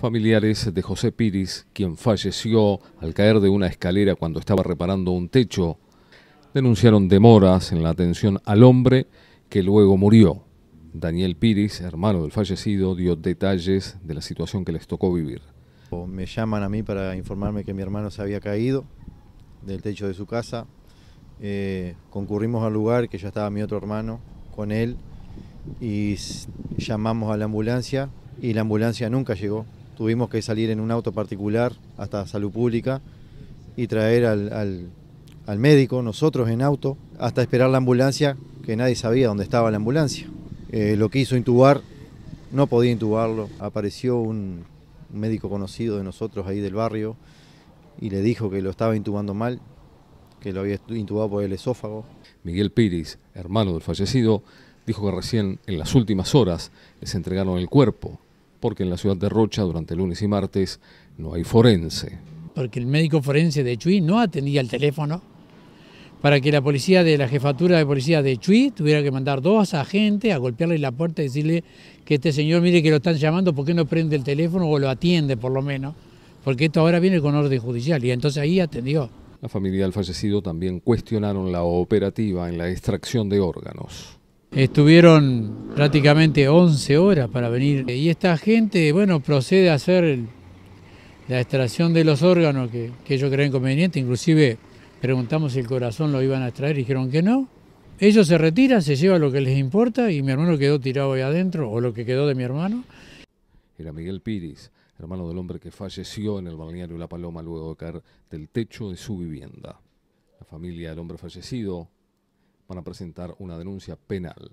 Familiares de José Piris, quien falleció al caer de una escalera cuando estaba reparando un techo, denunciaron demoras en la atención al hombre que luego murió. Daniel Piris, hermano del fallecido, dio detalles de la situación que les tocó vivir. Me llaman a mí para informarme que mi hermano se había caído del techo de su casa. Eh, concurrimos al lugar que ya estaba mi otro hermano con él y llamamos a la ambulancia y la ambulancia nunca llegó tuvimos que salir en un auto particular hasta salud pública y traer al, médico, nosotros en auto, hasta esperar la ambulancia, que nadie sabía dónde estaba la ambulancia. Eh, lo quiso intubar, no podía intubarlo. Apareció un médico conocido de nosotros ahí del barrio y le dijo que lo estaba intubando mal, que lo había intubado por el esófago. Miguel Piris, hermano del fallecido, dijo que recién en las últimas horas les entregaron el cuerpo porque en la ciudad de Rocha durante lunes y martes no hay forense. Porque el médico forense de Chuy no atendía el teléfono para que la policía de la jefatura de policía de Chuy tuviera que mandar dos agentes a golpearle la puerta y decirle que este señor mire que lo están llamando, ¿por qué no prende el teléfono o lo atiende por lo menos? Porque esto ahora viene con orden judicial y entonces ahí atendió. La familia del fallecido también cuestionaron la operativa en la extracción de órganos. Estuvieron prácticamente 11 horas para venir y esta gente, bueno, procede a hacer la extracción de los órganos que, ellos creen conveniente, inclusive preguntamos si el corazón lo iban a extraer y dijeron que no. Ellos se retiran, se llevan lo que les importa y mi hermano quedó tirado ahí adentro, o lo que quedó de mi hermano. Era Miguel Piris, hermano del hombre que falleció en el balneario La Paloma luego de caer del techo de su vivienda. La familia del hombre fallecido van a presentar una denuncia penal.